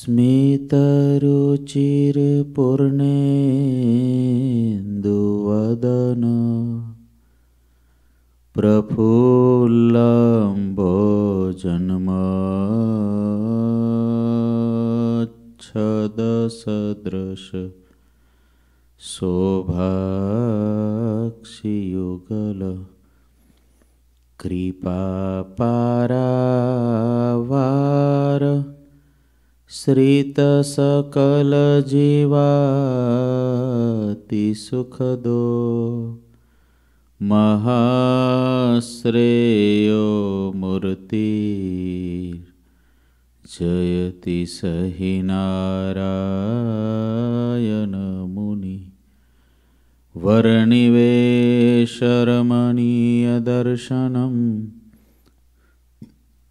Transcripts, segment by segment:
स्मितरुचिरपूर्णेन्दुवदन दुवदन जन्मच्छदसदृश शोभाक्षियुगल कृपापारावार श्रितसकलजीवातिसुखदो सुखदो महाश्रेयो मूर्ति जयति स हि नारायणमुनि वर्णिवेशरमणीयदर्शनम्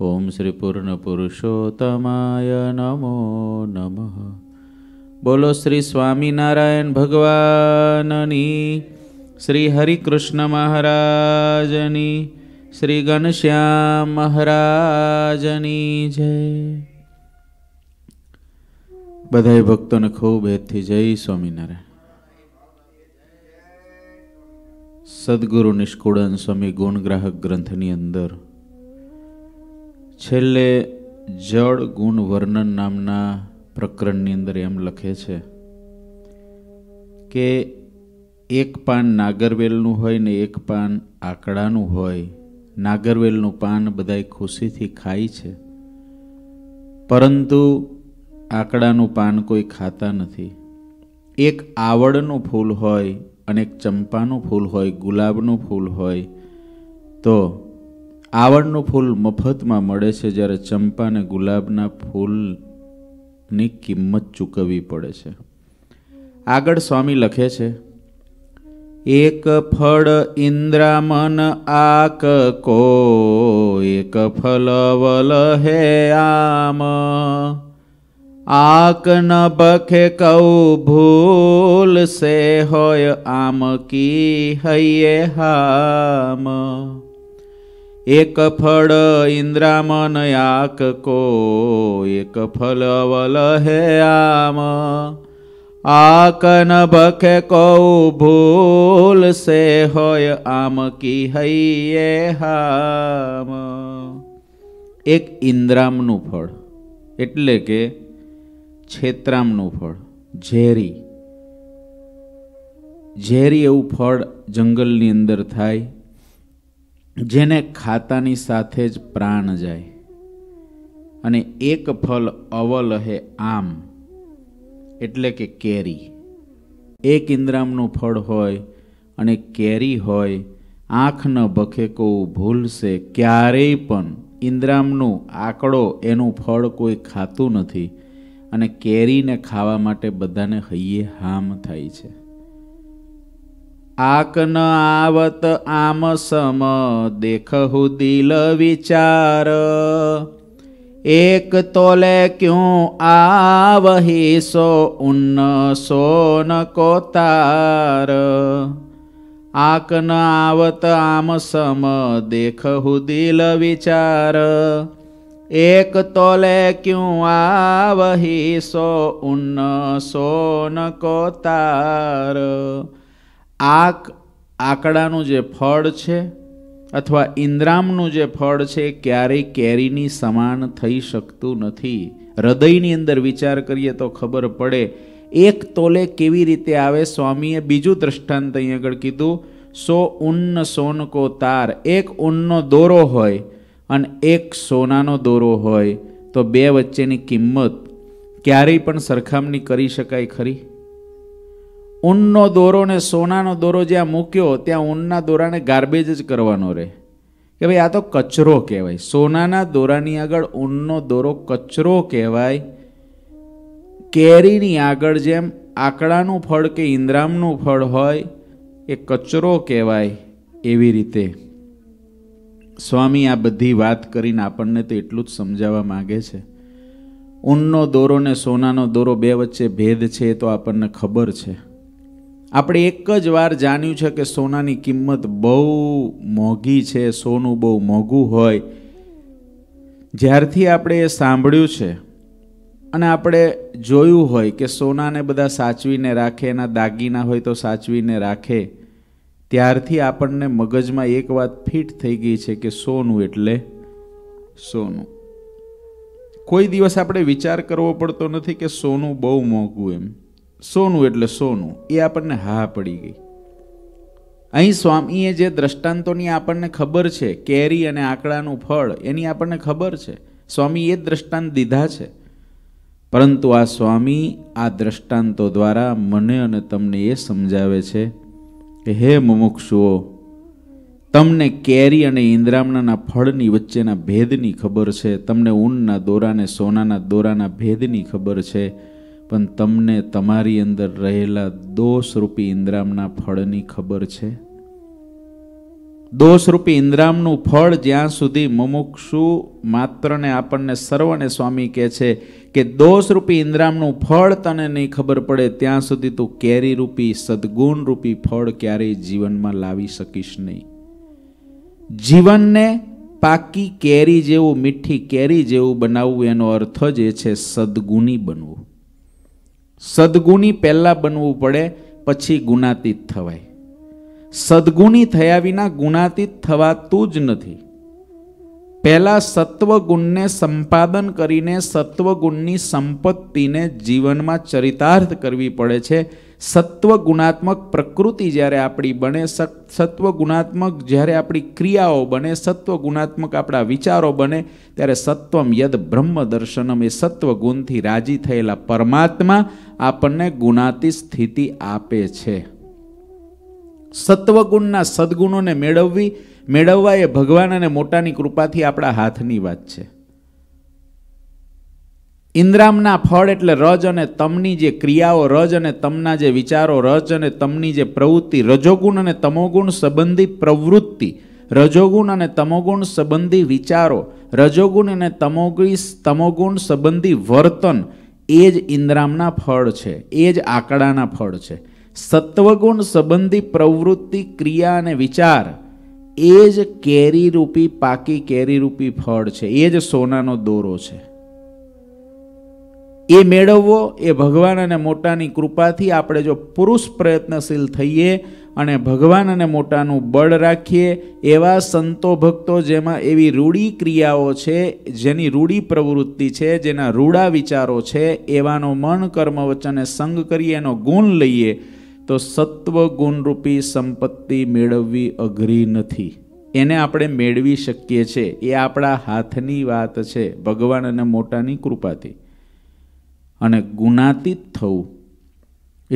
ઓમ શ્રી પૂર્ણ પુરુષોત્તમાય નમો નમઃ બોલો શ્રી સ્વામિનારાયણ ભગવાનની શ્રી હરિકૃષ્ણ મહારાજની શ્રી ઘનશ્યામ મહારાજની જય બધાય ભક્તોને ખૂબ હેતથી જય સ્વામિનારાયણ સદગુરુ નિષ્કુળન સ્વામી ગુણગ્રાહક ગ્રંથની અંદર છેલ્લે જળ ગુણ વર્ણન નામના પ્રકરણની અંદર એમ લખે છે કે એક પાન નાગરવેલનું હોય ને એક પાન આકડાનું હોય નાગરવેલનું પાન બધાય ખુશીથી ખાય છે પરંતુ આકડાનું પાન કોઈ ખાતા નથી એક આવડનું ફૂલ હોય અને એક ચંપાનું ફૂલ હોય ગુલાબનું ફૂલ હોય તો આવડનું ફૂલ મફતમાં મળે છે જ્યારે ચંપા અને ગુલાબના ફૂલની કિંમત ચૂકવવી પડે છે આગળ સ્વામી લખે છે એક ફળ ઇન્દ્રામન આક કો એક ફલવલ હે આમ આક ન બખે કૌ ભૂલ સે હોય આમ કી હૈયે હામ એક ફળ ઇન્દ્રામન યાક કો એક ફલ અવલ હે આમ આકન ભખે કૌ ભૂલ સે હોય આમ કી હૈયે હામ એક ઇન્દ્રામનું ફળ એટલે કે છેતરામનું ફળ ઝેરી ઝેરી એવું ફળ જંગલની અંદર થાય જેને ખાતાની સાથે જ પ્રાણ જાય અને એક ફલ અવલહે આમ એટલે કે કેરી એક ઇન્દ્રામનું ફળ હોય અને કેરી હોય આંખ ન ભખે કોવું ભૂલશે ક્યારેય પણ ઇન્દ્રામનું આંકડો એનું ફળ કોઈ ખાતું નથી અને કેરીને ખાવા માટે બધાને હૈયે હામ થાય છે આકન આવત આમ સમ દેખહુ દિલ વિચાર એક તોલે ક્યું આવહી સો ઉન્ન સોન કોતાર આકન આવત આમ સમ દેખહુ દિલ વિચાર એક તોલે ક્યું આવહી સો ઉન્ન સોન કોતાર આ આંકડાનું જે ફળ છે અથવા ઇન્દ્રામનું જે ફળ છે ક્યારેય કેરીની સમાન થઈ શકતું નથી હૃદયની અંદર વિચાર કરીએ તો ખબર પડે એક તોલે કેવી રીતે આવે સ્વામીએ બીજું દ્રષ્ટાંત અહીં આગળ કીધું સો ઉન્ન સોનકો તાર એક ઉનનો દોરો હોય અને એક સોનાનો દોરો હોય તો બે વચ્ચેની કિંમત ક્યારેય પણ સરખામણી કરી શકાય ખરી ઊનનો દોરો ને સોનાનો દોરો જ્યાં મૂક્યો ત્યાં ઊનના દોરાને ગાર્બેજ જ કરવાનો રહે કે ભાઈ આ તો કચરો કહેવાય સોનાના દોરાની આગળ ઊનનો દોરો કચરો કહેવાય કેરીની આગળ જેમ આકડાનું ફળ કે ઇન્દ્રામનું ફળ હોય એ કચરો કહેવાય એવી રીતે સ્વામી આ બધી વાત કરીને આપણને તો એટલું જ સમજાવવા માગે છે ઊનનો દોરો ને સોનાનો દોરો બે વચ્ચે ભેદ છે એ તો આપણને ખબર છે આપણે એક જ વાર જાણ્યું છે કે સોનાની કિંમત બહુ મોંઘી છે સોનું બહુ મોંઘું હોય જ્યારથી આપણે એ સાંભળ્યું છે અને આપણે જોયું હોય કે સોનાને બધા સાચવીને રાખે એના દાગીના હોય તો સાચવીને રાખે ત્યારથી આપણને મગજમાં એક વાત ફિટ થઈ ગઈ છે કે સોનું એટલે સોનું કોઈ દિવસ આપણે વિચાર કરવો પડતો નથી કે સોનું બહુ મોંઘું એમ સોનું એટલે સોનું એ આપણને હા પડી ગઈ અહીં સ્વામીએ જે દ્રષ્ટાંતોની આપણને ખબર છે કેરી અને આંકડાનું ફળ એની આપણને ખબર છે સ્વામી એ દ્રષ્ટાંત દીધા છે પરંતુ આ સ્વામી આ દ્રષ્ટાંતો દ્વારા મને અને તમને એ સમજાવે છે કે હે મુમુક્ષુઓ તમને કેરી અને ઇન્દ્રામણાના ફળની વચ્ચેના ભેદની ખબર છે તમને ઊનના દોરાને સોનાના દોરાના ભેદની ખબર છે પણ તમને તમારી અંદર રહેલા દોષરૂપી ઇન્દ્રામના ફળની ખબર છે દોષરૂપી ઇન્દ્રામનું ફળ જ્યાં સુધી મુમુક્ષુ માત્રને આપણને સર્વને સ્વામી કહે છે કે દોષરૂપી ઇન્દ્રામનું ફળ તને નહીં ખબર પડે ત્યાં સુધી તું કેરીરૂપી સદગુણરૂપી ફળ ક્યારેય જીવનમાં લાવી શકીશ નહીં જીવનને પાકી કેરી જેવું મીઠી કેરી જેવું બનાવવું એનો અર્થ જ એ છે સદગુણી બનવું સદગુણી પહેલાં બનવું પડે પછી ગુણાતીત થવાય સદગુણી થયા વિના ગુણાતીત થવાતું જ નથી પહેલાં સત્વગુણને સંપાદન કરીને સત્વગુણની સંપત્તિને જીવનમાં ચરિતાર્થ કરવી પડે છે ગુણાત્મક પ્રકૃતિ જ્યારે આપણી બને ગુણાત્મક જ્યારે આપણી ક્રિયાઓ બને ગુણાત્મક આપણા વિચારો બને ત્યારે સત્વમ યદ બ્રહ્મ દર્શનમ એ સત્વ ગુણથી રાજી થયેલા પરમાત્મા આપણને ગુણાતી સ્થિતિ આપે છે સત્વગુણના સદગુણોને મેળવવી મેળવવા એ ભગવાન અને મોટાની કૃપાથી આપણા હાથની વાત છે ઇન્દ્રામના ફળ એટલે રજ અને તમની જે ક્રિયાઓ રજ અને તમના જે વિચારો રજ અને તમની જે પ્રવૃત્તિ રજોગુણ અને તમોગુણ સંબંધી પ્રવૃત્તિ રજોગુણ અને તમોગુણ સંબંધી વિચારો રજોગુણ અને તમોગી તમોગુણ સંબંધી વર્તન એ જ ઇન્દ્રામના ફળ છે એ જ આંકડાના ફળ છે સત્વગુણ સંબંધી પ્રવૃત્તિ ક્રિયા અને વિચાર એ જ કેરીરૂપી પાકી કેરીરૂપી ફળ છે એ જ સોનાનો દોરો છે એ મેળવવો એ ભગવાન અને મોટાની કૃપાથી આપણે જો પુરુષ પ્રયત્નશીલ થઈએ અને ભગવાન અને મોટાનું બળ રાખીએ એવા સંતો ભક્તો જેમાં એવી રૂઢી ક્રિયાઓ છે જેની રૂઢી પ્રવૃત્તિ છે જેના રૂડા વિચારો છે એવાનો મન કર્મ વચને સંગ કરીએ એનો ગુણ લઈએ તો સત્વ ગુણરૂપી સંપત્તિ મેળવવી અઘરી નથી એને આપણે મેળવી શકીએ છીએ એ આપણા હાથની વાત છે ભગવાન અને મોટાની કૃપાથી અને ગુણાતીત થવું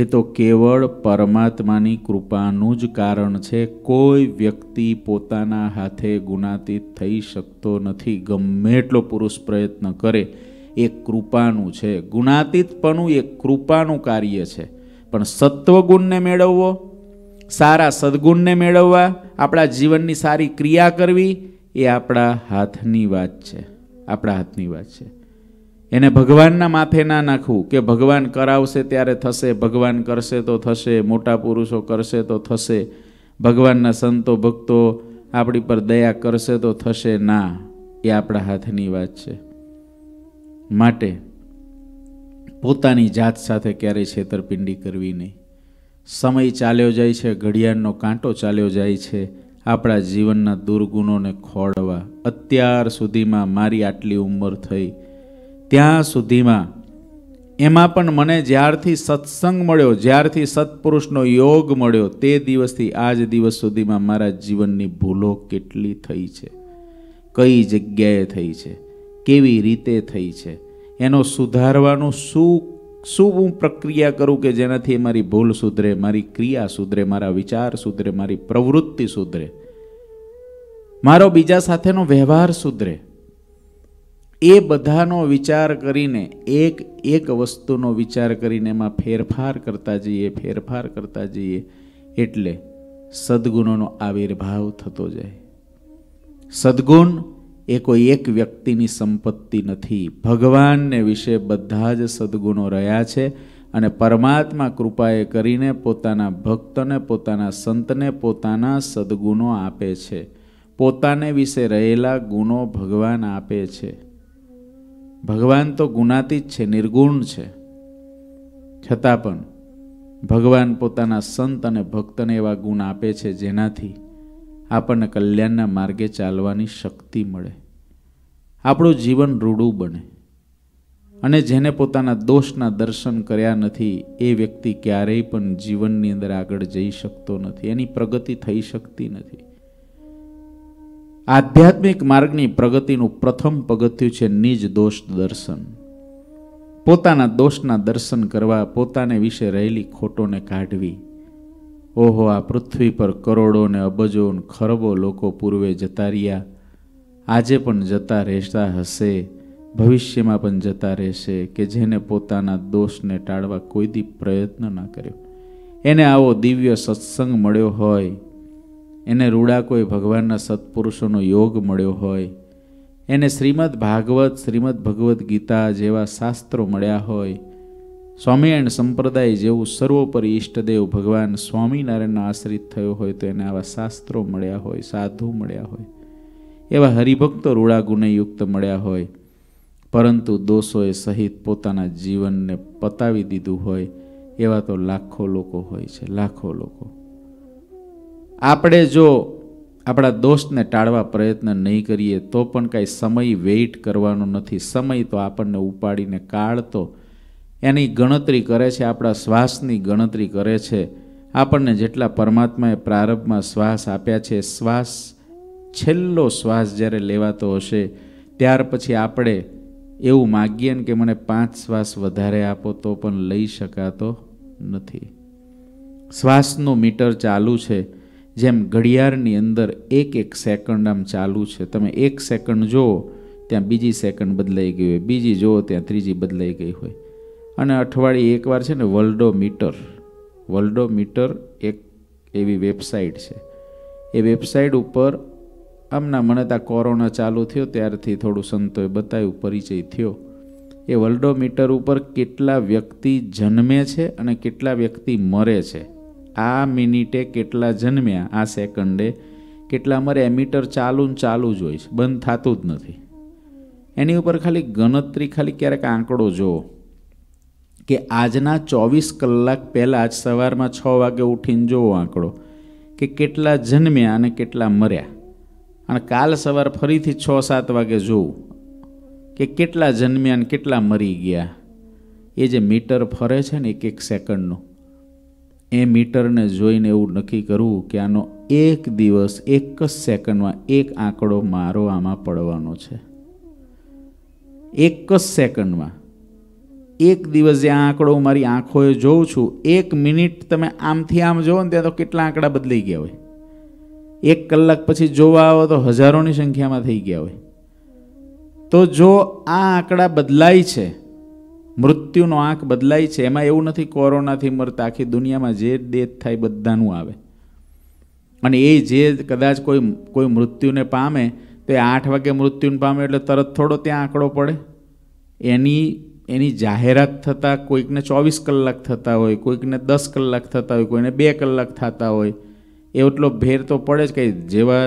એ તો કેવળ પરમાત્માની કૃપાનું જ કારણ છે કોઈ વ્યક્તિ પોતાના હાથે ગુણાતીત થઈ શકતો નથી ગમે એટલો પુરુષ પ્રયત્ન કરે એ કૃપાનું છે ગુણાતીતપણું એ કૃપાનું કાર્ય છે પણ સત્વગુણને મેળવવો સારા સદગુણને મેળવવા આપણા જીવનની સારી ક્રિયા કરવી એ આપણા હાથની વાત છે આપણા હાથની વાત છે એને ભગવાનના માથે ના નાખવું કે ભગવાન કરાવશે ત્યારે થશે ભગવાન કરશે તો થશે મોટા પુરુષો કરશે તો થશે ભગવાનના સંતો ભક્તો આપણી પર દયા કરશે તો થશે ના એ આપણા હાથની વાત છે માટે પોતાની જાત સાથે ક્યારેય છેતરપિંડી કરવી નહીં સમય ચાલ્યો જાય છે ઘડિયાળનો કાંટો ચાલ્યો જાય છે આપણા જીવનના દુર્ગુણોને ખોળવા અત્યાર સુધીમાં મારી આટલી ઉંમર થઈ ત્યાં સુધીમાં એમાં પણ મને જ્યારથી સત્સંગ મળ્યો જ્યારથી સત્પુરુષનો યોગ મળ્યો તે દિવસથી આજ દિવસ સુધીમાં મારા જીવનની ભૂલો કેટલી થઈ છે કઈ જગ્યાએ થઈ છે કેવી રીતે થઈ છે એનો સુધારવાનું શું શું હું પ્રક્રિયા કરું કે જેનાથી મારી ભૂલ સુધરે મારી ક્રિયા સુધરે મારા વિચાર સુધરે મારી પ્રવૃત્તિ સુધરે મારો બીજા સાથેનો વ્યવહાર સુધરે એ બધાનો વિચાર કરીને એક એક વસ્તુનો વિચાર કરીને એમાં ફેરફાર કરતા જઈએ ફેરફાર કરતા જઈએ એટલે સદગુણોનો આવિર્ભાવ થતો જાય સદગુણ એ કોઈ એક વ્યક્તિની સંપત્તિ નથી ભગવાનને વિશે બધા જ સદગુણો રહ્યા છે અને પરમાત્મા કૃપાએ કરીને પોતાના ભક્તને પોતાના સંતને પોતાના સદગુણો આપે છે પોતાને વિશે રહેલા ગુણો ભગવાન આપે છે ભગવાન તો ગુણાતીત છે નિર્ગુણ છે છતાં પણ ભગવાન પોતાના સંત અને ભક્તને એવા ગુણ આપે છે જેનાથી આપણને કલ્યાણના માર્ગે ચાલવાની શક્તિ મળે આપણું જીવન રૂડું બને અને જેને પોતાના દોષના દર્શન કર્યા નથી એ વ્યક્તિ ક્યારેય પણ જીવનની અંદર આગળ જઈ શકતો નથી એની પ્રગતિ થઈ શકતી નથી આધ્યાત્મિક માર્ગની પ્રગતિનું પ્રથમ પગથિયું છે નિજ દોષ દર્શન પોતાના દોષના દર્શન કરવા પોતાને વિશે રહેલી ખોટોને કાઢવી ઓહો આ પૃથ્વી પર કરોડો ને અબજો ને ખરબો લોકો પૂર્વે જતા રહ્યા આજે પણ જતા રહેતા હશે ભવિષ્યમાં પણ જતા રહેશે કે જેને પોતાના દોષને ટાળવા કોઈ દી પ્રયત્ન ના કર્યો એને આવો દિવ્ય સત્સંગ મળ્યો હોય એને રૂડા કોઈ ભગવાનના સત્પુરુષોનો યોગ મળ્યો હોય એને શ્રીમદ ભાગવત શ્રીમદ ભગવદ્ ગીતા જેવા શાસ્ત્રો મળ્યા હોય સ્વામિનારાયણ સંપ્રદાય જેવું સર્વોપરી ઈષ્ટદેવ ભગવાન સ્વામિનારાયણના આશ્રિત થયો હોય તો એને આવા શાસ્ત્રો મળ્યા હોય સાધુ મળ્યા હોય એવા હરિભક્તો રૂડા ગુણયુક્ત મળ્યા હોય પરંતુ દોષોએ સહિત પોતાના જીવનને પતાવી દીધું હોય એવા તો લાખો લોકો હોય છે લાખો લોકો આપણે જો આપણા દોસ્તને ટાળવા પ્રયત્ન નહીં કરીએ તો પણ કાંઈ સમય વેઇટ કરવાનો નથી સમય તો આપણને ઉપાડીને કાઢતો એની ગણતરી કરે છે આપણા શ્વાસની ગણતરી કરે છે આપણને જેટલા પરમાત્માએ પ્રારંભમાં શ્વાસ આપ્યા છે શ્વાસ છેલ્લો શ્વાસ જ્યારે લેવાતો હશે ત્યાર પછી આપણે એવું માગીએ ને કે મને પાંચ શ્વાસ વધારે આપો તો પણ લઈ શકાતો નથી શ્વાસનું મીટર ચાલુ છે જેમ ઘડિયાળની અંદર એક એક સેકન્ડ આમ ચાલુ છે તમે એક સેકન્ડ જુઓ ત્યાં બીજી સેકન્ડ બદલાઈ ગઈ હોય બીજી જુઓ ત્યાં ત્રીજી બદલાઈ ગઈ હોય અને અઠવાડિયે એકવાર છે ને મીટર વર્લ્ડોમીટર મીટર એક એવી વેબસાઇટ છે એ વેબસાઇટ ઉપર આમના મને ત્યાં કોરોના ચાલુ થયો ત્યારથી થોડું સંતોએ બતાવ્યું પરિચય થયો એ મીટર ઉપર કેટલા વ્યક્તિ જન્મે છે અને કેટલા વ્યક્તિ મરે છે આ મિનિટે કેટલા જન્મ્યા આ સેકન્ડે કેટલા અમારે એમીટર ચાલુ ને ચાલુ જ હોય છે બંધ થતું જ નથી એની ઉપર ખાલી ગણતરી ખાલી ક્યારેક આંકડો જુઓ કે આજના ચોવીસ કલાક પહેલાં જ સવારમાં છ વાગે ઉઠીને જુઓ આંકડો કે કેટલા જન્મ્યા અને કેટલા મર્યા અને કાલ સવાર ફરીથી છ સાત વાગે જોવું કે કેટલા જન્મ્યા અને કેટલા મરી ગયા એ જે મીટર ફરે છે ને એક એક સેકન્ડનું એ મીટરને જોઈને એવું નક્કી કરવું કે આનો એક દિવસ એક જ સેકન્ડમાં એક આંકડો મારો આમાં પડવાનો છે એક જ સેકન્ડમાં એક દિવસ જે આંકડો હું મારી આંખોએ જોઉં છું એક મિનિટ તમે આમથી આમ જોવો ને ત્યાં તો કેટલા આંકડા બદલાઈ ગયા હોય એક કલાક પછી જોવા આવો તો હજારોની સંખ્યામાં થઈ ગયા હોય તો જો આ આંકડા બદલાય છે મૃત્યુનો આંક બદલાય છે એમાં એવું નથી કોરોનાથી મરતા આખી દુનિયામાં જે ડેથ થાય બધાનું આવે અને એ જે કદાચ કોઈ કોઈ મૃત્યુને પામે તો એ આઠ વાગે મૃત્યુને પામે એટલે તરત થોડો ત્યાં આંકડો પડે એની એની જાહેરાત થતાં કોઈકને ચોવીસ કલાક થતા હોય કોઈકને દસ કલાક થતા હોય કોઈને બે કલાક થતા હોય એટલો ભેર તો પડે જ કંઈ જેવા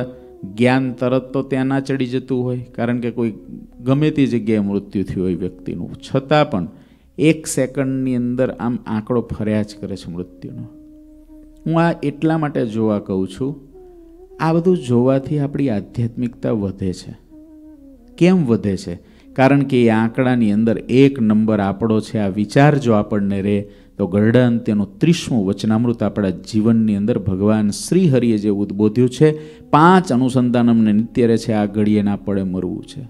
જ્ઞાન તરત તો ત્યાં ના ચડી જતું હોય કારણ કે કોઈ ગમે તે જગ્યાએ મૃત્યુ થયું હોય વ્યક્તિનું છતાં પણ એક સેકન્ડની અંદર આમ આંકડો ફર્યા જ કરે છે મૃત્યુનો હું આ એટલા માટે જોવા કહું છું આ બધું જોવાથી આપણી આધ્યાત્મિકતા વધે છે કેમ વધે છે કારણ કે એ આંકડાની અંદર એક નંબર આપણો છે આ વિચાર જો આપણને રહે તો ગરડાન તેનું ત્રીસમું વચનામૃત આપણા જીવનની અંદર ભગવાન શ્રી હરિએ જે ઉદબોધ્યું છે પાંચ અનુસંધાન અમને નિત્યરે છે આ ઘડીએ ના પડે મરવું છે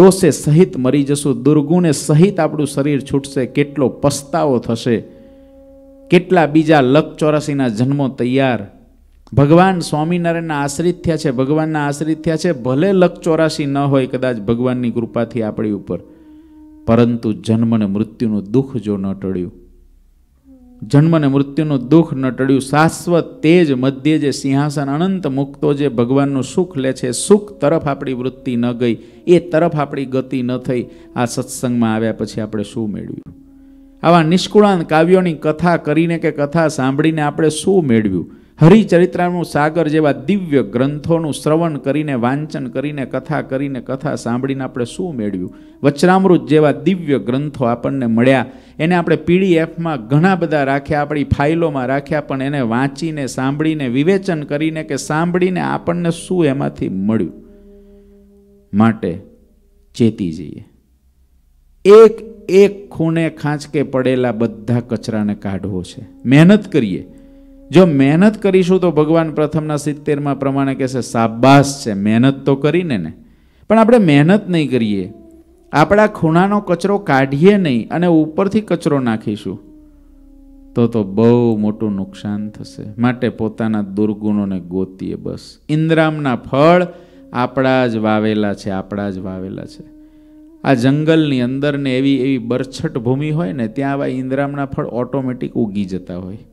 દોષે સહિત મરી જશું દુર્ગુણે સહિત આપણું શરીર છૂટશે કેટલો પસ્તાવો થશે કેટલા બીજા લક ચોરાસીના જન્મો તૈયાર ભગવાન સ્વામિનારાયણના આશ્રિત થયા છે ભગવાનના આશ્રિત થયા છે ભલે લક ચોરાસી ન હોય કદાચ ભગવાનની કૃપાથી આપણી ઉપર પરંતુ જન્મ અને મૃત્યુનું દુઃખ જો ન ટળ્યું જન્મ અને મૃત્યુનું દુઃખ ન ટળ્યું શાશ્વત તેજ મધ્યે જે સિંહાસન અનંત મુક્તો જે ભગવાનનું સુખ લે છે સુખ તરફ આપણી વૃત્તિ ન ગઈ એ તરફ આપણી ગતિ ન થઈ આ સત્સંગમાં આવ્યા પછી આપણે શું મેળવ્યું આવા નિષ્કુળાંત કાવ્યોની કથા કરીને કે કથા સાંભળીને આપણે શું મેળવ્યું હરિચરિત્રાનું સાગર જેવા દિવ્ય ગ્રંથોનું શ્રવણ કરીને વાંચન કરીને કથા કરીને કથા સાંભળીને આપણે શું મેળવ્યું વચરામૃત જેવા દિવ્ય ગ્રંથો આપણને મળ્યા એને આપણે પીડીએફમાં ઘણા બધા રાખ્યા આપણી ફાઇલોમાં રાખ્યા પણ એને વાંચીને સાંભળીને વિવેચન કરીને કે સાંભળીને આપણને શું એમાંથી મળ્યું માટે ચેતી જઈએ એક એક ખૂણે ખાંચકે પડેલા બધા કચરાને કાઢવો છે મહેનત કરીએ જો મહેનત કરીશું તો ભગવાન પ્રથમના સિત્તેરમાં પ્રમાણે કહેશે સાબાસ છે મહેનત તો કરીને ને પણ આપણે મહેનત નહીં કરીએ આપણા ખૂણાનો કચરો કાઢીએ નહીં અને ઉપરથી કચરો નાખીશું તો તો બહુ મોટું નુકસાન થશે માટે પોતાના દુર્ગુણોને ગોતીએ બસ ઇન્દ્રામના ફળ આપણા જ વાવેલા છે આપણા જ વાવેલા છે આ જંગલની અંદર ને એવી એવી બરછટ ભૂમિ હોય ને ત્યાં આવા ઇન્દ્રામના ફળ ઓટોમેટિક ઉગી જતા હોય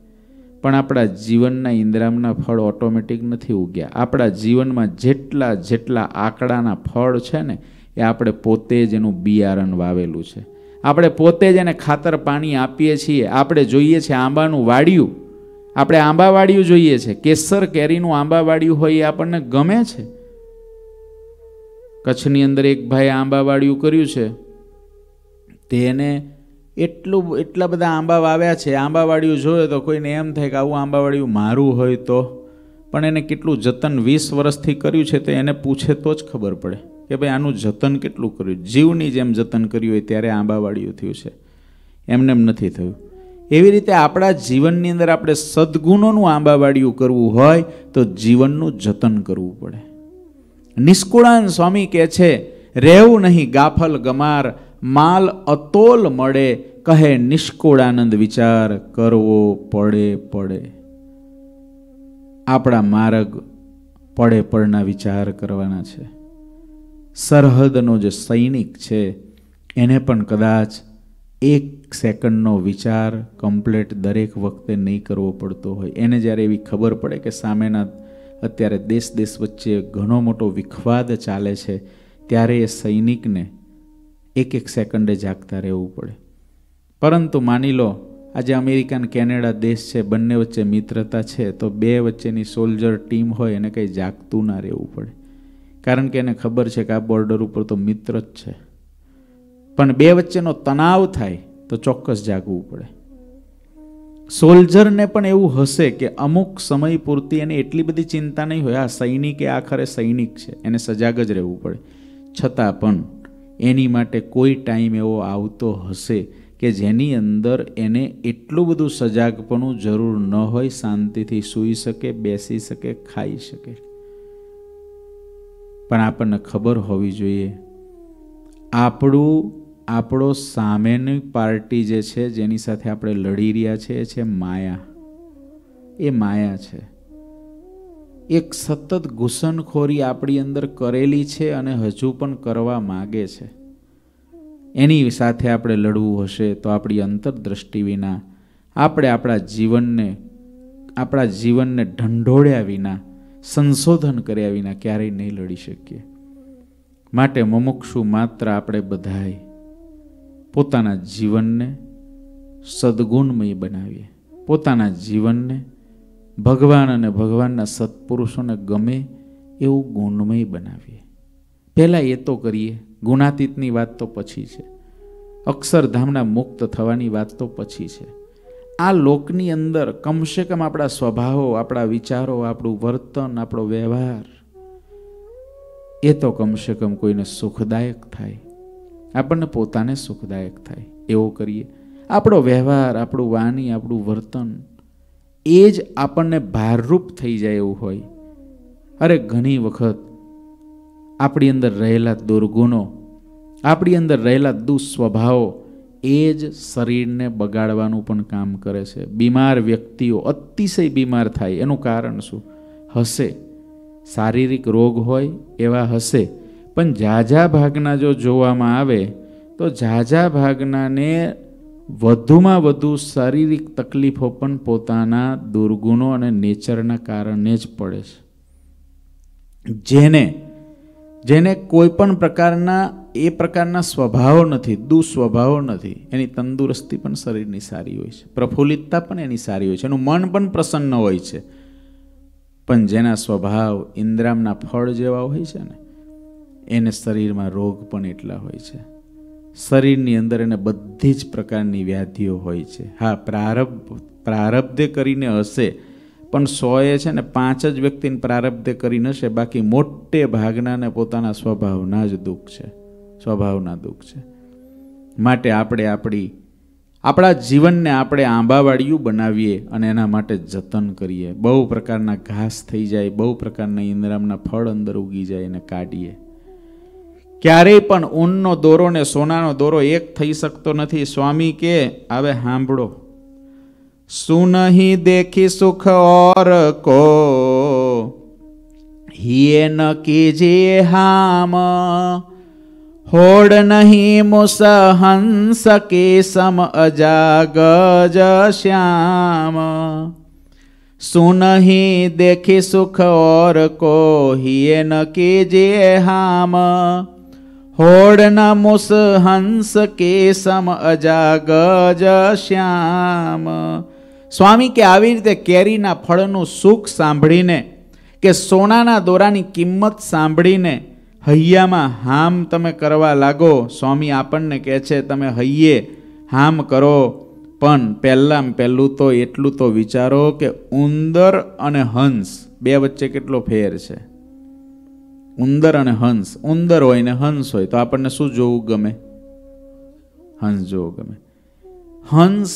પણ આપણા જીવનના ઇન્દ્રામના ફળ ઓટોમેટિક નથી ઉગ્યા આપણા જીવનમાં જેટલા જેટલા આંકડાના ફળ છે ને એ આપણે પોતે જ એનું બિયારણ વાવેલું છે આપણે પોતે જ એને ખાતર પાણી આપીએ છીએ આપણે જોઈએ છીએ આંબાનું વાડિયું આપણે આંબાવાડિયું જોઈએ છે કેસર કેરીનું આંબાવાડિયું હોય એ આપણને ગમે છે કચ્છની અંદર એક ભાઈ આંબાવાડિયું કર્યું છે તેને એટલું એટલા બધા આંબા વાવ્યા છે આંબાવાડિયું જોયું તો કોઈને એમ થાય કે આવું આંબાવાડિયું મારું હોય તો પણ એને કેટલું જતન વીસ વર્ષથી કર્યું છે તો એને પૂછે તો જ ખબર પડે કે ભાઈ આનું જતન કેટલું કર્યું જીવની જેમ જતન કર્યું હોય ત્યારે આંબાવાડિયું થયું છે એમને એમ નથી થયું એવી રીતે આપણા જીવનની અંદર આપણે સદગુણોનું આંબાવાડિયું કરવું હોય તો જીવનનું જતન કરવું પડે નિષ્કુળાન સ્વામી કહે છે રહેવું નહીં ગાફલ ગમાર માલ અતોલ મળે કહે નિષ્કુળાનંદ વિચાર કરવો પડે પડે આપણા માર્ગ પડે પડના વિચાર કરવાના છે સરહદનો જે સૈનિક છે એને પણ કદાચ એક સેકન્ડનો વિચાર કમ્પ્લેટ દરેક વખતે નહીં કરવો પડતો હોય એને જ્યારે એવી ખબર પડે કે સામેના અત્યારે દેશ દેશ વચ્ચે ઘણો મોટો વિખવાદ ચાલે છે ત્યારે એ સૈનિકને એક એક સેકન્ડે જાગતા રહેવું પડે પરંતુ માની લો આજે અમેરિકા અને કેનેડા દેશ છે બંને વચ્ચે મિત્રતા છે તો બે વચ્ચેની સોલ્જર ટીમ હોય એને કંઈ જાગતું ના રહેવું પડે કારણ કે એને ખબર છે કે આ બોર્ડર ઉપર તો મિત્ર જ છે પણ બે વચ્ચેનો તણાવ થાય તો ચોક્કસ જાગવું પડે સોલ્જરને પણ એવું હશે કે અમુક સમય પૂરતી એને એટલી બધી ચિંતા નહીં હોય આ સૈનિકે આખરે સૈનિક છે એને સજાગ જ રહેવું પડે છતાં પણ એની માટે કોઈ ટાઈમ એવો આવતો હશે કે જેની અંદર એને એટલું બધું સજાગપણું જરૂર ન હોય શાંતિથી સૂઈ શકે બેસી શકે ખાઈ શકે પણ આપણને ખબર હોવી જોઈએ આપણું આપણો સામેની પાર્ટી જે છે જેની સાથે આપણે લડી રહ્યા છે એ છે માયા એ માયા છે એક સતત ઘૂસણખોરી આપણી અંદર કરેલી છે અને હજુ પણ કરવા માગે છે એની સાથે આપણે લડવું હશે તો આપણી અંતરદ્રષ્ટિ વિના આપણે આપણા જીવનને આપણા જીવનને ઢંઢોળ્યા વિના સંશોધન કર્યા વિના ક્યારેય નહીં લડી શકીએ માટે મમુક્ષુ માત્ર આપણે બધાએ પોતાના જીવનને સદગુણમય બનાવીએ પોતાના જીવનને ભગવાન અને ભગવાનના સત્પુરુષોને ગમે એવું ગુણમય બનાવીએ પહેલાં એ તો કરીએ ગુણાતીતની વાત તો પછી છે અક્ષરધામના મુક્ત થવાની વાત તો પછી છે આ લોકની અંદર કમસે કમ આપણા સ્વભાવો આપણા વિચારો આપણું વર્તન આપણો વ્યવહાર એ તો કમસે કમ કોઈને સુખદાયક થાય આપણને પોતાને સુખદાયક થાય એવો કરીએ આપણો વ્યવહાર આપણું વાણી આપણું વર્તન એ જ આપણને ભારરૂપ થઈ જાય એવું હોય અરે ઘણી વખત આપણી અંદર રહેલા દુર્ગુણો આપણી અંદર રહેલા દુઃસ્વભાવો એ જ શરીરને બગાડવાનું પણ કામ કરે છે બીમાર વ્યક્તિઓ અતિશય બીમાર થાય એનું કારણ શું હશે શારીરિક રોગ હોય એવા હશે પણ ઝાઝા ભાગના જો જોવામાં આવે તો ઝાઝા ભાગનાને વધુમાં વધુ શારીરિક તકલીફો પણ પોતાના દુર્ગુણો અને નેચરના કારણે જ પડે છે જેને જેને કોઈ પણ પ્રકારના એ પ્રકારના સ્વભાવો નથી દુઃસ્વભાવો નથી એની તંદુરસ્તી પણ શરીરની સારી હોય છે પ્રફુલ્લિતતા પણ એની સારી હોય છે એનું મન પણ પ્રસન્ન હોય છે પણ જેના સ્વભાવ ઇન્દ્રામના ફળ જેવા હોય છે ને એને શરીરમાં રોગ પણ એટલા હોય છે શરીરની અંદર એને બધી જ પ્રકારની વ્યાધિઓ હોય છે હા પ્રારબ્ધ પ્રારબ્ધે કરીને હશે પણ સોએ છે ને પાંચ જ વ્યક્તિને પ્રારબ્ધ કરી નશે બાકી મોટે ભાગનાને પોતાના સ્વભાવના જ દુઃખ છે સ્વભાવના દુઃખ છે માટે આપણે આપણી આપણા જીવનને આપણે આંબાવાળિયું બનાવીએ અને એના માટે જતન કરીએ બહુ પ્રકારના ઘાસ થઈ જાય બહુ પ્રકારના ઇન્દ્રામના ફળ અંદર ઉગી જાય એને કાઢીએ ક્યારેય પણ ઊનનો દોરો ને સોનાનો દોરો એક થઈ શકતો નથી સ્વામી કે આવે સાંભળો सुनहि देखी सुख और को हिए न कीजिए हाम होड़ नहीं मुस हंस के सम अजागज श्याम सुनहि देखी सुख और को हिए न कीजिए हाम होड़ न मुस हंस के सम अजागज श्याम સ્વામી કે આવી રીતે કેરીના ફળનું સુખ સાંભળીને કે સોનાના દોરાની કિંમત સાંભળીને હૈયામાં હામ તમે કરવા લાગો સ્વામી આપણને કહે છે તમે હૈયે હામ કરો પણ પહેલાં પહેલું તો એટલું તો વિચારો કે ઉંદર અને હંસ બે વચ્ચે કેટલો ફેર છે ઉંદર અને હંસ ઉંદર હોય ને હંસ હોય તો આપણને શું જોવું ગમે હંસ જોવું ગમે હંસ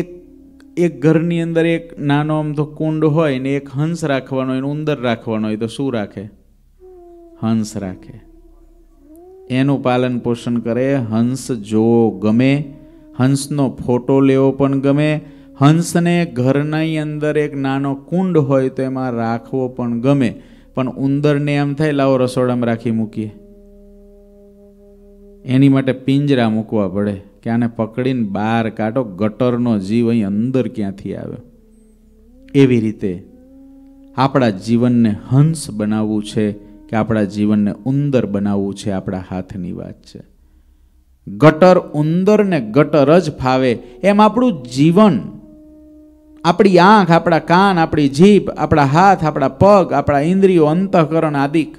એક એક ઘરની અંદર એક નાનો આમ તો કુંડ હોય ને એક હંસ રાખવાનો હોય ને ઉંદર રાખવાનો હોય તો શું રાખે હંસ રાખે એનું પાલન પોષણ કરે હંસ જોવો ગમે હંસનો ફોટો લેવો પણ ગમે હંસને ઘરની અંદર એક નાનો કુંડ હોય તો એમાં રાખવો પણ ગમે પણ ઉંદરને એમ થાય લાવો રસોડામાં રાખી મૂકીએ એની માટે પિંજરા મૂકવા પડે કે આને પકડીને બહાર કાઢો ગટરનો જીવ અહીં અંદર ક્યાંથી આવે એવી રીતે આપણા જીવનને હંસ બનાવવું છે કે આપણા જીવનને ઉંદર બનાવવું છે આપણા હાથની વાત છે ગટર ઉંદરને ગટર જ ફાવે એમ આપણું જીવન આપણી આંખ આપણા કાન આપણી જીભ આપણા હાથ આપણા પગ આપણા ઇન્દ્રિયો અંતઃકરણ આદિક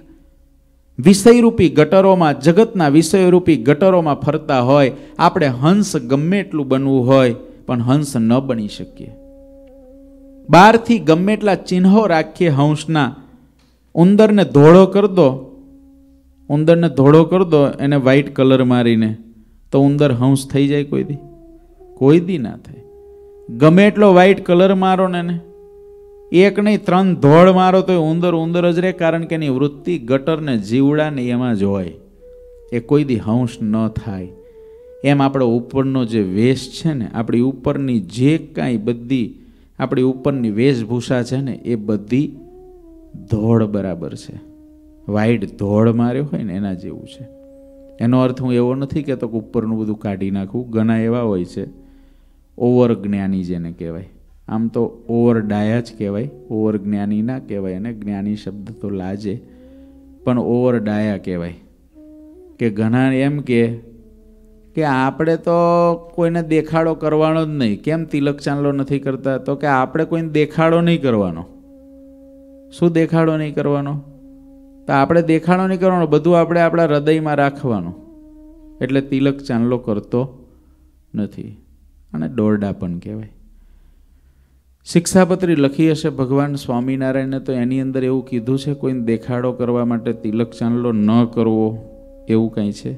વિષયરૂપી ગટરોમાં જગતના વિષયરૂપી ગટરોમાં ફરતા હોય આપણે હંસ ગમે એટલું બનવું હોય પણ હંસ ન બની શકીએ બહારથી ગમે એટલા ચિહ્નો રાખીએ હંસના ઉંદરને ધોળો કરી દો ઉંદરને ધોળો કરી દો એને વ્હાઈટ કલર મારીને તો ઉંદર હંસ થઈ જાય કોઈ દી કોઈ દી ના થાય ગમે એટલો વ્હાઈટ કલર મારો ને એને એક નહીં ત્રણ ધોળ મારો તો એ ઉંદર ઉંદર જ રહે કારણ કે એની વૃત્તિ ગટરને જીવડાને એમાં જ હોય એ કોઈ દી હંસ ન થાય એમ આપણો ઉપરનો જે વેશ છે ને આપણી ઉપરની જે કાંઈ બધી આપણી ઉપરની વેશભૂષા છે ને એ બધી ધોળ બરાબર છે વાઈડ ધોળ માર્યો હોય ને એના જેવું છે એનો અર્થ હું એવો નથી કહેતો કે ઉપરનું બધું કાઢી નાખવું ઘણા એવા હોય છે ઓવર જ્ઞાની જેને કહેવાય આમ તો ઓવર ડાયા જ કહેવાય ઓવર જ્ઞાની ના કહેવાય અને જ્ઞાની શબ્દ તો લાજે પણ ઓવર ડાયા કહેવાય કે ઘણા એમ કે કે આપણે તો કોઈને દેખાડો કરવાનો જ નહીં કેમ તિલક ચાંદલો નથી કરતા તો કે આપણે કોઈને દેખાડો નહીં કરવાનો શું દેખાડો નહીં કરવાનો તો આપણે દેખાડો નહીં કરવાનો બધું આપણે આપણા હૃદયમાં રાખવાનું એટલે તિલક ચાંદલો કરતો નથી અને દોરડા પણ કહેવાય શિક્ષાપત્રી લખી હશે ભગવાન સ્વામિનારાયણે તો એની અંદર એવું કીધું છે કોઈને દેખાડો કરવા માટે તિલક ચાંદલો ન કરવો એવું કંઈ છે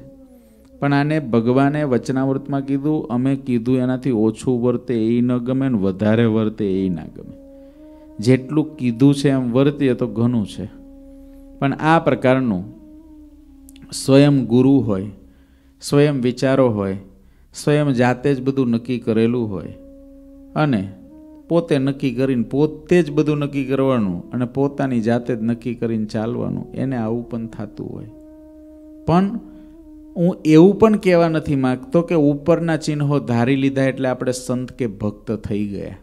પણ આને ભગવાને વચનાવૃતમાં કીધું અમે કીધું એનાથી ઓછું વર્તે એ ન ગમે ને વધારે વર્તે એ ના ગમે જેટલું કીધું છે એમ વર્તીએ તો ઘણું છે પણ આ પ્રકારનું સ્વયં ગુરુ હોય સ્વયં વિચારો હોય સ્વયં જાતે જ બધું નક્કી કરેલું હોય અને પોતે નક્કી કરીને પોતે જ બધું નક્કી કરવાનું અને પોતાની જાતે જ નક્કી કરીને ચાલવાનું એને આવું પણ થતું હોય પણ હું એવું પણ કહેવા નથી માગતો કે ઉપરના ચિહ્નો ધારી લીધા એટલે આપણે સંત કે ભક્ત થઈ ગયા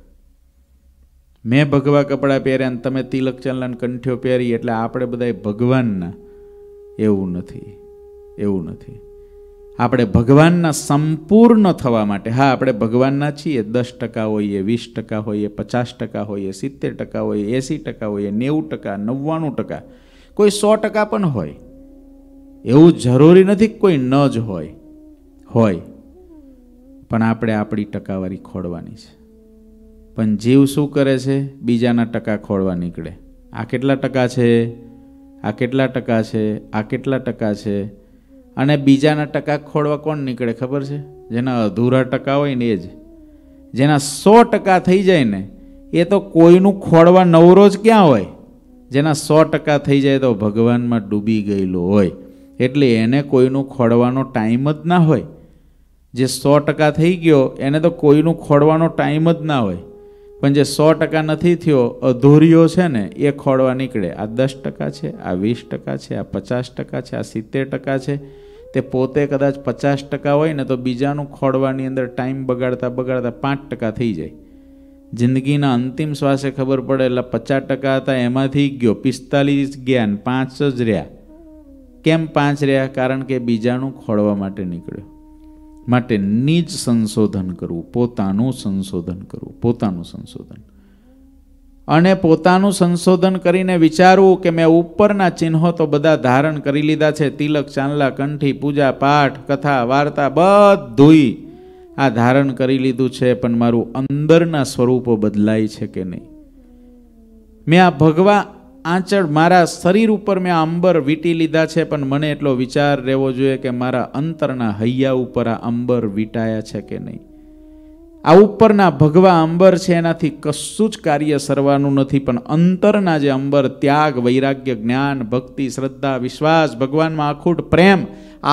મેં ભગવા કપડાં પહેર્યા અને તમે તિલક ચાલન કંઠ્યો પહેરી એટલે આપણે બધા ભગવાનના એવું નથી એવું નથી આપણે ભગવાનના સંપૂર્ણ થવા માટે હા આપણે ભગવાનના છીએ દસ ટકા હોઈએ વીસ ટકા હોઈએ પચાસ ટકા હોઈએ સિત્તેર ટકા હોઈએ એંસી ટકા હોઈએ નેવું ટકા નવ્વાણું ટકા કોઈ સો ટકા પણ હોય એવું જરૂરી નથી કોઈ ન જ હોય હોય પણ આપણે આપણી ટકાવારી ખોડવાની છે પણ જીવ શું કરે છે બીજાના ટકા ખોળવા નીકળે આ કેટલા ટકા છે આ કેટલા ટકા છે આ કેટલા ટકા છે અને બીજાના ટકા ખોડવા કોણ નીકળે ખબર છે જેના અધૂરા ટકા હોય ને એ જ જેના સો ટકા થઈ જાય ને એ તો કોઈનું ખોડવા નવરો જ ક્યાં હોય જેના સો ટકા થઈ જાય તો ભગવાનમાં ડૂબી ગયેલો હોય એટલે એને કોઈનું ખોડવાનો ટાઈમ જ ના હોય જે સો ટકા થઈ ગયો એને તો કોઈનું ખોડવાનો ટાઈમ જ ના હોય પણ જે સો ટકા નથી થયો અધૂરીઓ છે ને એ ખોડવા નીકળે આ દસ ટકા છે આ વીસ ટકા છે આ પચાસ ટકા છે આ સિત્તેર ટકા છે તે પોતે કદાચ પચાસ ટકા હોય ને તો બીજાનું ખોડવાની અંદર ટાઈમ બગાડતા બગાડતા પાંચ ટકા થઈ જાય જિંદગીના અંતિમ શ્વાસે ખબર પડે એટલે પચાસ ટકા હતા એમાંથી ગયો પિસ્તાલીસ ગયા પાંચ જ રહ્યા કેમ પાંચ રહ્યા કારણ કે બીજાનું ખોળવા માટે નીકળ્યો માટે નિજ સંશોધન કરવું પોતાનું સંશોધન કરવું પોતાનું સંશોધન અને પોતાનું સંશોધન કરીને વિચારવું કે મેં ઉપરના ચિહ્નો તો બધા ધારણ કરી લીધા છે તિલક ચાંદલા કંઠી પૂજા પાઠ કથા વાર્તા બધુંય આ ધારણ કરી લીધું છે પણ મારું અંદરના સ્વરૂપો બદલાય છે કે નહીં મેં આ ભગવા આંચળ મારા શરીર ઉપર મેં અંબર વીટી લીધા છે પણ મને એટલો વિચાર રહેવો જોઈએ કે મારા અંતરના હૈયા ઉપર આ અંબર વીટાયા છે કે નહીં આ ઉપરના ભગવા અંબર છે એનાથી કશું જ કાર્ય સરવાનું નથી પણ અંતરના જે અંબર ત્યાગ વૈરાગ્ય જ્ઞાન ભક્તિ શ્રદ્ધા વિશ્વાસ ભગવાનમાં અખૂટ પ્રેમ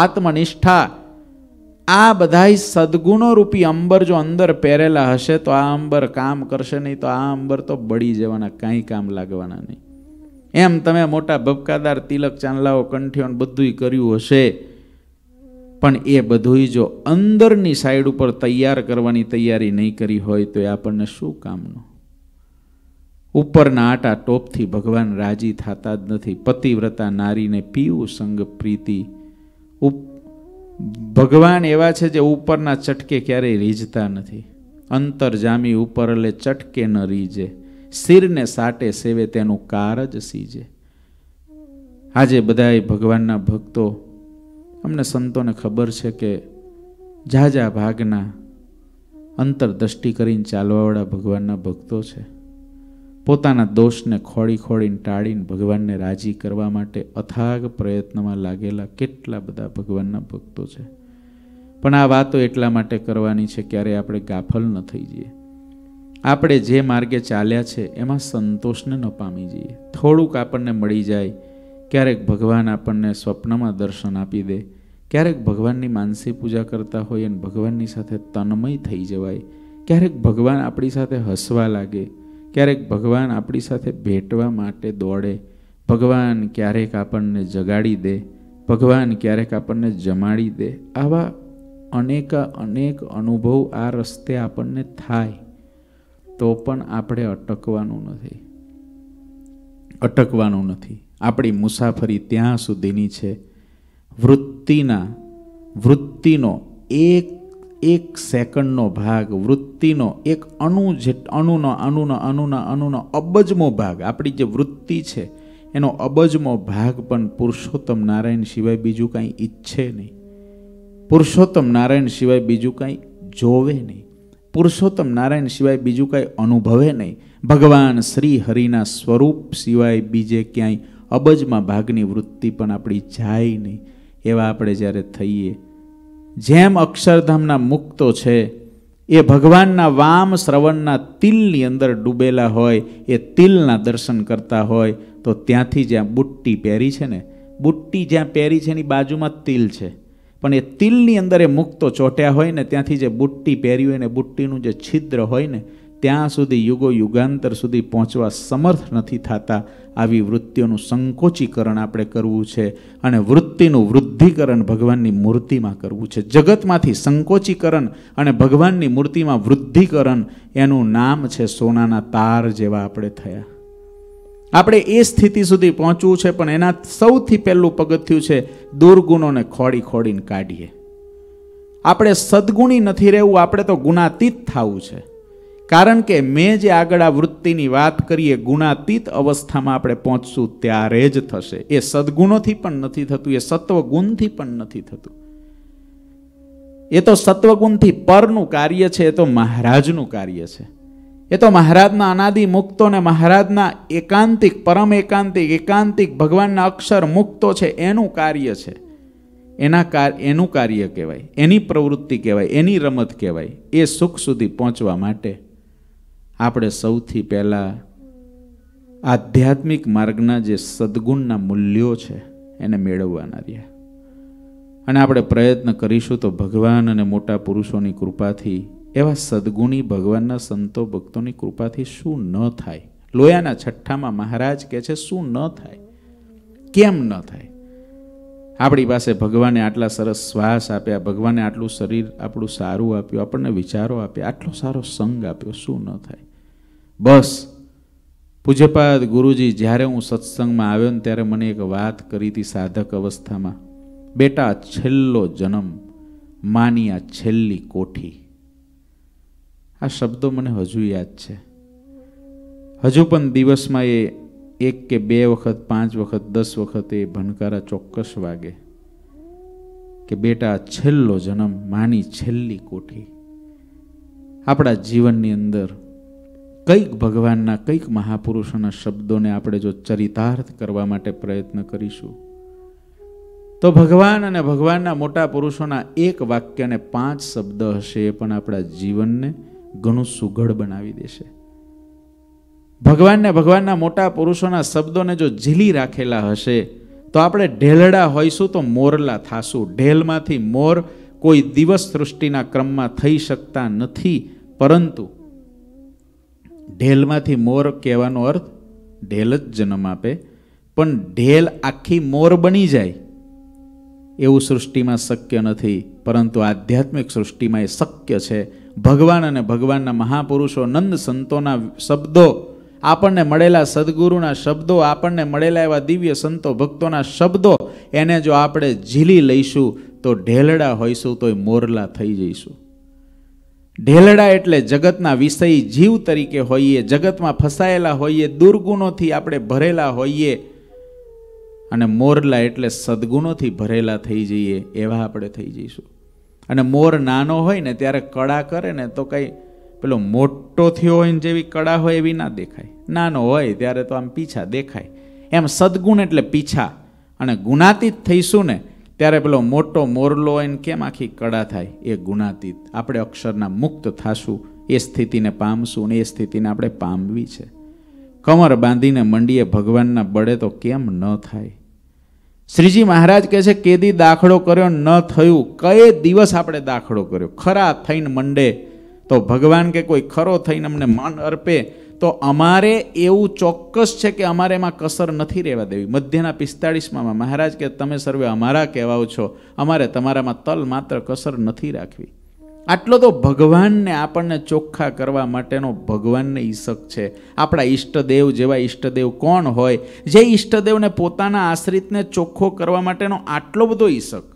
આત્મનિષ્ઠા આ બધા સદગુણો રૂપી અંબર જો અંદર પહેરેલા હશે તો આ અંબર કામ કરશે નહીં તો આ અંબર તો બળી જવાના કાંઈ કામ લાગવાના નહીં એમ તમે મોટા ભબકાદાર તિલક ચાંદલાઓ કંઠીઓને બધું કર્યું હશે પણ એ બધુંય જો અંદરની સાઈડ ઉપર તૈયાર કરવાની તૈયારી નહીં કરી હોય તો એ આપણને શું કામનું ઉપરના આટા ટોપથી ભગવાન રાજી થતા જ નથી પતિવ્રતા નારીને પીવું સંગ પ્રીતિ ઉપ ભગવાન એવા છે જે ઉપરના ચટકે ક્યારેય રીઝતા નથી અંતરજામી ઉપર એટલે ચટકે ન રીજે શિરને સાટે સેવે તેનું કાર જ સીજે આજે બધાએ ભગવાનના ભક્તો અમને સંતોને ખબર છે કે ઝાઝા ભાગના અંતરદ્રષ્ટિ કરીને ચાલવાવાળા ભગવાનના ભક્તો છે પોતાના દોષને ખોળી ખોળીને ટાળીને ભગવાનને રાજી કરવા માટે અથાગ પ્રયત્નમાં લાગેલા કેટલા બધા ભગવાનના ભક્તો છે પણ આ વાતો એટલા માટે કરવાની છે ક્યારે આપણે ગાફલ ન થઈ જઈએ આપણે જે માર્ગે ચાલ્યા છે એમાં સંતોષને ન પામી જઈએ થોડુંક આપણને મળી જાય ક્યારેક ભગવાન આપણને સ્વપ્નમાં દર્શન આપી દે ક્યારેક ભગવાનની માનસી પૂજા કરતા હોઈએ અને ભગવાનની સાથે તન્મય થઈ જવાય ક્યારેક ભગવાન આપણી સાથે હસવા લાગે ક્યારેક ભગવાન આપણી સાથે ભેટવા માટે દોડે ભગવાન ક્યારેક આપણને જગાડી દે ભગવાન ક્યારેક આપણને જમાડી દે આવા અનેકા અનેક અનુભવ આ રસ્તે આપણને થાય તો પણ આપણે અટકવાનું નથી અટકવાનું નથી આપણી મુસાફરી ત્યાં સુધીની છે વૃત્તિના વૃત્તિનો એક એક સેકન્ડનો ભાગ વૃત્તિનો એક અણુ જે અણુનો અણુનો અણુના અણુનો અબજમો ભાગ આપણી જે વૃત્તિ છે એનો અબજમો ભાગ પણ પુરુષોત્તમ નારાયણ સિવાય બીજું કાંઈ ઈચ્છે નહીં પુરુષોત્તમ નારાયણ સિવાય બીજું કાંઈ જોવે નહીં પુરુષોત્તમ નારાયણ સિવાય બીજું કાંઈ અનુભવે નહીં ભગવાન શ્રી હરિના સ્વરૂપ સિવાય બીજે ક્યાંય અબજમાં ભાગની વૃત્તિ પણ આપણી જાય નહીં એવા આપણે જ્યારે થઈએ જેમ અક્ષરધામના મુક્તો છે એ ભગવાનના વામ શ્રવણના તિલની અંદર ડૂબેલા હોય એ તિલના દર્શન કરતા હોય તો ત્યાંથી જ્યાં બુટ્ટી પહેરી છે ને બુટ્ટી જ્યાં પહેરી છે એની બાજુમાં તિલ છે પણ એ તિલની અંદર એ મુક્તો ચોટ્યા હોય ને ત્યાંથી જે બુટ્ટી પહેરી હોય ને બુટ્ટીનું જે છિદ્ર હોય ને ત્યાં સુધી યુગો યુગાંતર સુધી પહોંચવા સમર્થ નથી થતા આવી વૃત્તિઓનું સંકોચીકરણ આપણે કરવું છે અને વૃત્તિનું વૃદ્ધિકરણ ભગવાનની મૂર્તિમાં કરવું છે જગતમાંથી સંકોચીકરણ અને ભગવાનની મૂર્તિમાં વૃદ્ધિકરણ એનું નામ છે સોનાના તાર જેવા આપણે થયા આપણે એ સ્થિતિ સુધી પહોંચવું છે પણ એના સૌથી પહેલું પગથિયું છે દુર્ગુણોને ખોડી ખોડીને કાઢીએ આપણે સદગુણી નથી રહેવું આપણે તો ગુણાતીત થવું છે કારણ કે મેં જે આગળ આ વૃત્તિની વાત કરીએ ગુણાતીત અવસ્થામાં આપણે પહોંચશું ત્યારે જ થશે એ સદગુણોથી પણ નથી થતું એ સત્વગુણથી પણ નથી થતું એ તો સત્વગુણથી પરનું કાર્ય છે એ તો મહારાજનું કાર્ય છે એ તો મહારાજના અનાદિ મુક્તો ને મહારાજના એકાંતિક પરમ એકાંતિક એકાંતિક ભગવાનના અક્ષર મુક્તો છે એનું કાર્ય છે એના કાર એનું કાર્ય કહેવાય એની પ્રવૃત્તિ કહેવાય એની રમત કહેવાય એ સુખ સુધી પહોંચવા માટે આપણે સૌથી પહેલાં આધ્યાત્મિક માર્ગના જે સદગુણના મૂલ્યો છે એને મેળવવાના રહ્યા અને આપણે પ્રયત્ન કરીશું તો ભગવાન અને મોટા પુરુષોની કૃપાથી એવા સદગુણી ભગવાનના સંતો ભક્તોની કૃપાથી શું ન થાય લોયાના છઠ્ઠામાં મહારાજ કહે છે શું ન થાય કેમ ન થાય આપણી પાસે ભગવાને આટલા સરસ શ્વાસ આપ્યા ભગવાને આટલું શરીર આપણું સારું આપ્યું આપણને વિચારો આપ્યા આટલો સારો સંગ આપ્યો શું ન થાય બસ પૂજ્યપાદ ગુરુજી જ્યારે હું સત્સંગમાં આવ્યો ને ત્યારે મને એક વાત કરી હતી સાધક અવસ્થામાં બેટા છેલ્લો જન્મ માની આ છેલ્લી કોઠી આ શબ્દો મને હજુ યાદ છે હજુ પણ દિવસમાં એ એક કે બે વખત પાંચ વખત દસ વખત એ ભણકારા ચોક્કસ વાગે કે બેટા છેલ્લો જન્મ માની છેલ્લી કોઠી આપણા જીવનની અંદર કંઈક ભગવાનના કંઈક મહાપુરુષોના શબ્દોને આપણે જો ચરિતાર્થ કરવા માટે પ્રયત્ન કરીશું તો ભગવાન અને ભગવાનના મોટા પુરુષોના એક વાક્યને પાંચ શબ્દ હશે એ પણ આપણા જીવનને ઘણું સુઘડ બનાવી દેશે ભગવાનને ભગવાનના મોટા પુરુષોના શબ્દોને જો ઝીલી રાખેલા હશે તો આપણે ઢેલડા હોઈશું તો મોરલા થાશું ઢેલમાંથી મોર કોઈ દિવસ સૃષ્ટિના ક્રમમાં થઈ શકતા નથી પરંતુ ઢેલમાંથી મોર કહેવાનો અર્થ ઢેલ જ જન્મ આપે પણ ઢેલ આખી મોર બની જાય એવું સૃષ્ટિમાં શક્ય નથી પરંતુ આધ્યાત્મિક સૃષ્ટિમાં એ શક્ય છે ભગવાન અને ભગવાનના મહાપુરુષો નંદ સંતોના શબ્દો આપણને મળેલા સદગુરુના શબ્દો આપણને મળેલા એવા દિવ્ય સંતો ભક્તોના શબ્દો એને જો આપણે ઝીલી લઈશું તો ઢેલડા હોઈશું તોય મોરલા થઈ જઈશું ઢેલડા એટલે જગતના વિષય જીવ તરીકે હોઈએ જગતમાં ફસાયેલા હોઈએ દુર્ગુણોથી આપણે ભરેલા હોઈએ અને મોરલા એટલે સદગુણોથી ભરેલા થઈ જઈએ એવા આપણે થઈ જઈશું અને મોર નાનો હોય ને ત્યારે કળા કરે ને તો કંઈ પેલો મોટો થયો હોય ને જેવી કળા હોય એવી ના દેખાય નાનો હોય ત્યારે તો આમ પીછા દેખાય એમ સદગુણ એટલે પીછા અને ગુણાતીત થઈશું ને ત્યારે પેલો મોટો મોરલો એને કેમ આખી કડા થાય એ ગુણાતીત આપણે અક્ષરના મુક્ત થાશું એ સ્થિતિને પામશું ને એ સ્થિતિને આપણે પામવી છે કમર બાંધીને મંડીએ ભગવાનના બળે તો કેમ ન થાય શ્રીજી મહારાજ કહે છે કેદી દાખલો કર્યો ન થયું કયે દિવસ આપણે દાખલો કર્યો ખરા થઈને મંડે તો ભગવાન કે કોઈ ખરો થઈને અમને મન અર્પે તો અમારે એવું ચોક્કસ છે કે અમારે એમાં કસર નથી રહેવા દેવી મધ્યના પિસ્તાળીસમાં મહારાજ કે તમે સર્વે અમારા કહેવાઓ છો અમારે તમારામાં તલ માત્ર કસર નથી રાખવી આટલો તો ભગવાનને આપણને ચોખ્ખા કરવા માટેનો ભગવાનને ઈશક છે આપણા ઈષ્ટદેવ જેવા ઈષ્ટદેવ કોણ હોય જે ઈષ્ટદેવને પોતાના આશ્રિતને ચોખ્ખો કરવા માટેનો આટલો બધો ઈશક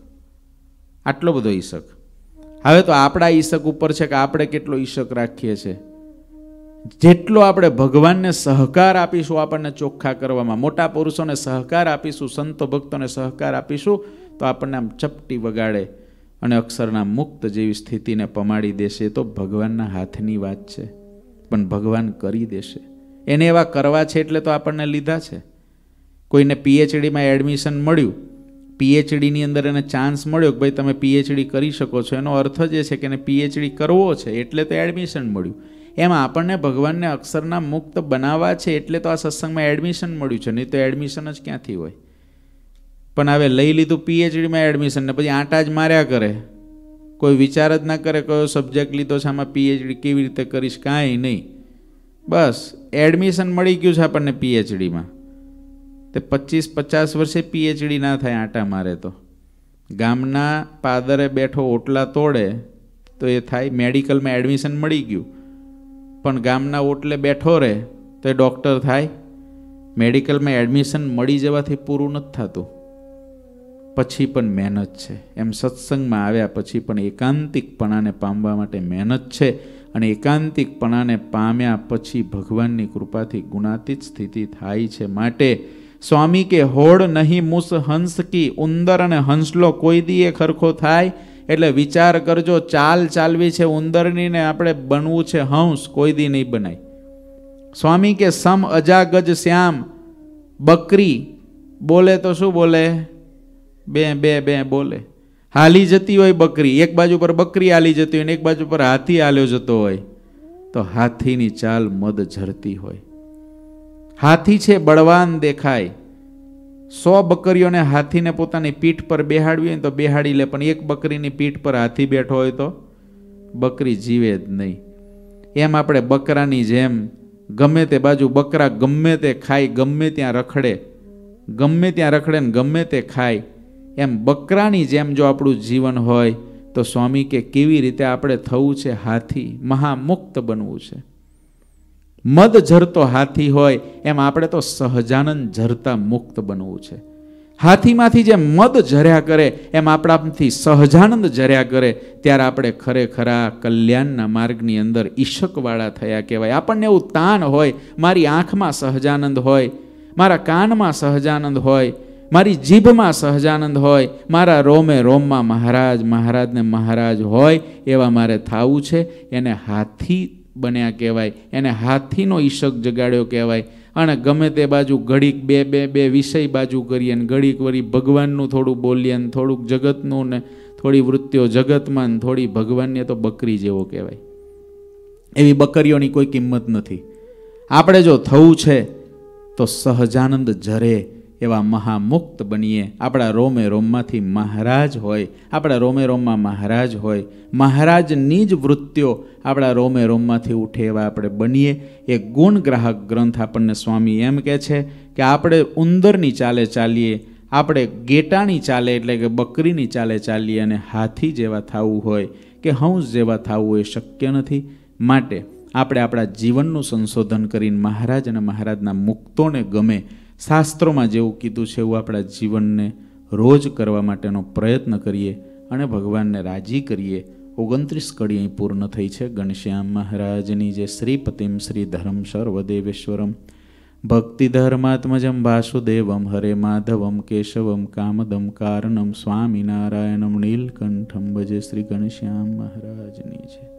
આટલો બધો ઈશક હવે તો આપણા ઈશક ઉપર છે કે આપણે કેટલો ઈશક રાખીએ છીએ જેટલો આપણે ભગવાનને સહકાર આપીશું આપણને ચોખ્ખા કરવામાં મોટા પુરુષોને સહકાર આપીશું સંતો ભક્તોને સહકાર આપીશું તો આપણને આમ ચપટી વગાડે અને અક્ષરના મુક્ત જેવી સ્થિતિને પમાડી દેશે તો ભગવાનના હાથની વાત છે પણ ભગવાન કરી દેશે એને એવા કરવા છે એટલે તો આપણને લીધા છે કોઈને પીએચડીમાં એડમિશન મળ્યું પીએચડીની અંદર એને ચાન્સ મળ્યો કે ભાઈ તમે પીએચડી કરી શકો છો એનો અર્થ જ એ છે કે એને પીએચડી કરવો છે એટલે તો એડમિશન મળ્યું એમ આપણને ભગવાનને અક્ષરના મુક્ત બનાવવા છે એટલે તો આ સત્સંગમાં એડમિશન મળ્યું છે નહીં તો એડમિશન જ ક્યાંથી હોય પણ હવે લઈ લીધું પીએચડીમાં એડમિશન ને પછી આંટા જ માર્યા કરે કોઈ વિચાર જ ના કરે કયો સબ્જેક્ટ લીધો છે આમાં પીએચડી કેવી રીતે કરીશ કાંઈ નહીં બસ એડમિશન મળી ગયું છે આપણને પીએચડીમાં તે પચીસ પચાસ વર્ષે પીએચડી ના થાય આંટા મારે તો ગામના પાદરે બેઠો ઓટલા તોડે તો એ થાય મેડિકલમાં એડમિશન મળી ગયું પણ ગામના ઓટલે બેઠો રહે તો એ ડૉક્ટર થાય મેડિકલમાં એડમિશન મળી જવાથી પૂરું નથી થતું પછી પણ મહેનત છે એમ સત્સંગમાં આવ્યા પછી પણ એકાંતિકપણાને પામવા માટે મહેનત છે અને એકાંતિકપણાને પામ્યા પછી ભગવાનની કૃપાથી ગુણાતીત સ્થિતિ થાય છે માટે સ્વામી કે હોડ નહીં મૂસ હંસ કી ઉંદર અને હંસલો કોઈ દીએ ખરખો થાય એટલે વિચાર કરજો ચાલ ચાલવી છે ઉંદરની ને આપણે બનવું છે હંસ કોઈ દી નહીં બનાય સ્વામી કે સમ અજાગજ શ્યામ બકરી બોલે તો શું બોલે બે બે બે બોલે હાલી જતી હોય બકરી એક બાજુ પર બકરી હાલી જતી હોય ને એક બાજુ પર હાથી હાલ્યો જતો હોય તો હાથીની ચાલ મદ ઝરતી હોય હાથી છે બળવાન દેખાય સો બકરીઓને હાથીને પોતાની પીઠ પર બેહાડવી હોય તો બેહાડી લે પણ એક બકરીની પીઠ પર હાથી બેઠો હોય તો બકરી જીવે જ નહીં એમ આપણે બકરાની જેમ ગમે તે બાજુ બકરા ગમે તે ખાય ગમે ત્યાં રખડે ગમે ત્યાં રખડે ને ગમે તે ખાય એમ બકરાની જેમ જો આપણું જીવન હોય તો સ્વામી કે કેવી રીતે આપણે થવું છે હાથી મહામુક્ત બનવું છે મદ ઝરતો હાથી હોય એમ આપણે તો સહજાનંદ ઝરતા મુક્ત બનવું છે હાથીમાંથી જે મદ ઝર્યા કરે એમ આપણાથી સહજાનંદ ઝર્યા કરે ત્યારે આપણે ખરેખરા કલ્યાણના માર્ગની અંદર ઈશકવાળા થયા કહેવાય આપણને એવું તાન હોય મારી આંખમાં સહજાનંદ હોય મારા કાનમાં સહજાનંદ હોય મારી જીભમાં સહજાનંદ હોય મારા રોમે રોમમાં મહારાજ મહારાજને મહારાજ હોય એવા મારે થવું છે એને હાથી બન્યા કહેવાય એને હાથીનો ઈશક જગાડ્યો કહેવાય અને ગમે તે બાજુ ઘડીક બે બે બે વિષય બાજુ કરીએ ને ઘડીક વળી ભગવાનનું થોડું બોલીએ ને થોડુંક જગતનું ને થોડી વૃત્તિઓ જગતમાં ને થોડી ભગવાનને તો બકરી જેવો કહેવાય એવી બકરીઓની કોઈ કિંમત નથી આપણે જો થવું છે તો સહજાનંદ જરે એવા મહામુક્ત બનીએ આપણા રોમે રોમમાંથી મહારાજ હોય આપણા રોમે રોમમાં મહારાજ હોય મહારાજની જ વૃત્તિઓ આપણા રોમે રોમમાંથી ઉઠે એવા આપણે બનીએ એ ગુણગ્રાહક ગ્રંથ આપણને સ્વામી એમ કહે છે કે આપણે ઉંદરની ચાલે ચાલીએ આપણે ગેટાની ચાલે એટલે કે બકરીની ચાલે ચાલીએ અને હાથી જેવા થવું હોય કે હંસ જેવા થવું એ શક્ય નથી માટે આપણે આપણા જીવનનું સંશોધન કરીને મહારાજ અને મહારાજના મુક્તોને ગમે શાસ્ત્રોમાં જેવું કીધું છે એવું આપણા જીવનને રોજ કરવા માટેનો પ્રયત્ન કરીએ અને ભગવાનને રાજી કરીએ ઓગણત્રીસ કડી અહીં પૂર્ણ થઈ છે ગણશ્યામ મહારાજની જે શ્રીપતિમ શ્રી ધર્મ સર્વદેવેશ્વરમ ભક્તિ ધર્માત્મજમ વાસુદેવમ હરે માધવમ કેશવમ કામદમ કારણમ સ્વામિનારાયણમ નીલકંઠમ ભજે શ્રી ગણશ્યામ મહારાજની છે